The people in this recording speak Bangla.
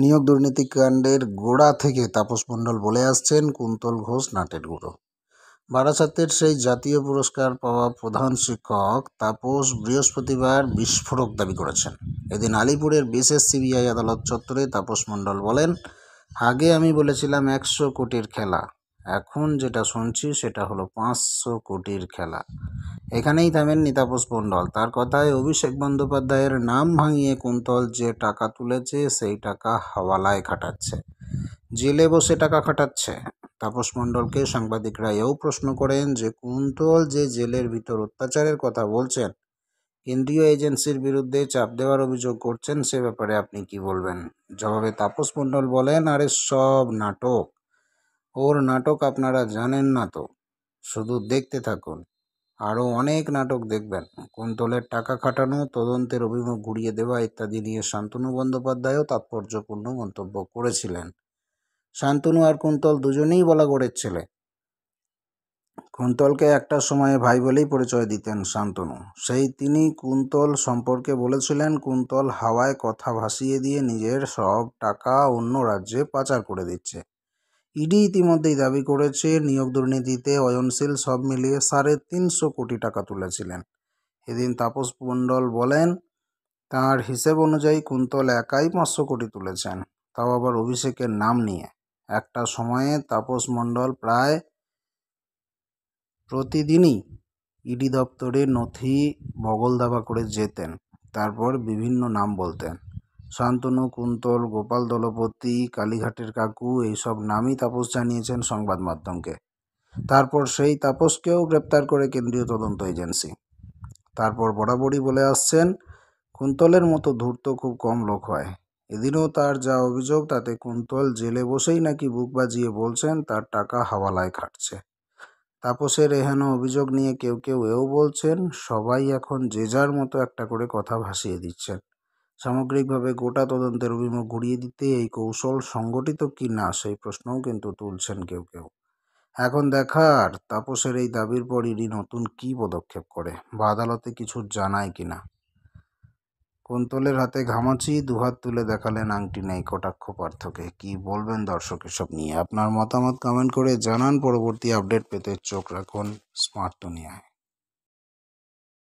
নিয়োগ দুর্নীতিকাণ্ডের গোড়া থেকে তাপস মণ্ডল বলে আসছেন কুন্তল ঘোষ নাটের গুঁড়ো বারাসাতের সেই জাতীয় পুরস্কার পাওয়া প্রধান শিক্ষক তাপস বৃহস্পতিবার বিস্ফোরক দাবি করেছেন এদিন আলিপুরের বিশেষ সিবিআই আদালত চত্বরে তাপস মণ্ডল বলেন আগে আমি বলেছিলাম একশো কোটির খেলা এখন যেটা শুনছি সেটা হলো পাঁচশো কোটির খেলা এখানেই থামেন নিতাপস মণ্ডল তার কথায় অভিষেক বন্দ্যোপাধ্যায়ের নাম ভাঙিয়ে কুন্তল যে টাকা তুলেছে সেই টাকা হাওয়ালায় খাটাচ্ছে জেলে বসে টাকা খাটাচ্ছে তাপস মণ্ডলকে সাংবাদিকরা এও প্রশ্ন করেন যে কুন্তল যে জেলের ভিতর অত্যাচারের কথা বলছেন কেন্দ্রীয় এজেন্সির বিরুদ্ধে চাপ দেওয়ার অভিযোগ করছেন সে ব্যাপারে আপনি কি বলবেন জবাবে তাপস মণ্ডল বলেন আরে সব নাটক ওর নাটক আপনারা জানেন না তো শুধু দেখতে থাকুন আরও অনেক নাটক দেখবেন কুন্তলের টাকা খাটানো তদন্তের অভিমুখ ঘুরিয়ে দেওয়া ইত্যাদি নিয়ে শান্তনু বন্দ্যোপাধ্যায়ও তাৎপর্যপূর্ণ মন্তব্য করেছিলেন শান্তনু আর কুন্তল দুজনেই বলা গড়ের ছেলে কুন্তলকে একটা সময়ে ভাই বলেই পরিচয় দিতেন শান্তনু সেই তিনি কুন্তল সম্পর্কে বলেছিলেন কুন্তল হাওয়ায় কথা ভাসিয়ে দিয়ে নিজের সব টাকা অন্য রাজ্যে পাচার করে দিচ্ছে ইডি ইতিমধ্যেই দাবি করেছে নিয়োগ দুর্নীতিতে অয়নশীল সব মিলিয়ে সাড়ে তিনশো কোটি টাকা তুলেছিলেন এদিন তাপস মণ্ডল বলেন তার হিসেব অনুযায়ী কুন্তল একাই পাঁচশো কোটি তুলেছেন তাও আবার অভিষেকের নাম নিয়ে একটা সময়ে তাপস মণ্ডল প্রায় প্রতিদিনই ইডি দপ্তরে নথি বগল দাবা করে যেতেন তারপর বিভিন্ন নাম বলতেন শান্তনু কুন্তল গোপাল দলপতি কালীঘাটের কাকু এইসব নামই তাপস জানিয়েছেন সংবাদ মাধ্যমকে তারপর সেই তাপসকেও গ্রেপ্তার করে কেন্দ্রীয় তদন্ত এজেন্সি তারপর বরাবরই বলে আসছেন কুন্তলের মতো ধূর্ত খুব কম লোক হয় এদিনও তার যা অভিযোগ তাতে কুন্তল জেলে বসেই নাকি বুক বাজিয়ে বলছেন তার টাকা হাওয়ালায় খাটছে তাপসের এহেন অভিযোগ নিয়ে কেউ কেউ এও বলছেন সবাই এখন যে যার মতো একটা করে কথা ভাসিয়ে দিচ্ছেন সামগ্রিকভাবে গোটা তদন্তের অভিমুখ ঘুরিয়ে দিতে এই কৌশল সংগঠিত কি না সেই প্রশ্নও কিন্তু তুলছেন কেউ কেউ এখন দেখার তাপসের এই দাবির পর ইডি নতুন কি পদক্ষেপ করে বা আদালতে কিছু জানায় কি না কুন্তলের হাতে ঘামাচি দুহাত তুলে দেখালেন আংটি নেই কটাক্ষ পার্থকে কি বলবেন দর্শক এসব নিয়ে আপনার মতামত কমেন্ট করে জানান পরবর্তী আপডেট পেতে চোখ রাখুন স্মার্ট দুনিয়ায়